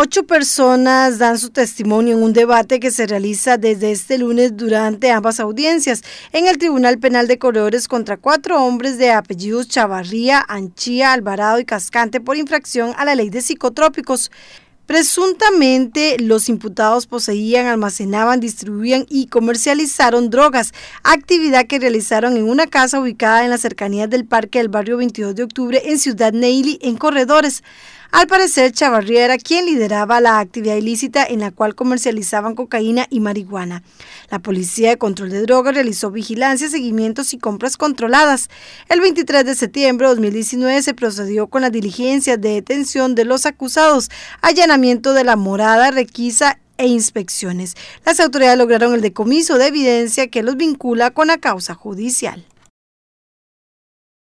Ocho personas dan su testimonio en un debate que se realiza desde este lunes durante ambas audiencias en el Tribunal Penal de Corredores contra cuatro hombres de apellidos Chavarría, Anchía, Alvarado y Cascante por infracción a la ley de psicotrópicos. Presuntamente, los imputados poseían, almacenaban, distribuían y comercializaron drogas, actividad que realizaron en una casa ubicada en las cercanías del parque del barrio 22 de octubre en Ciudad Neili, en Corredores. Al parecer, Chavarría era quien lideraba la actividad ilícita en la cual comercializaban cocaína y marihuana. La Policía de Control de Drogas realizó vigilancia, seguimientos y compras controladas. El 23 de septiembre de 2019 se procedió con la diligencia de detención de los acusados, allanamiento de la morada, requisa e inspecciones. Las autoridades lograron el decomiso de evidencia que los vincula con la causa judicial.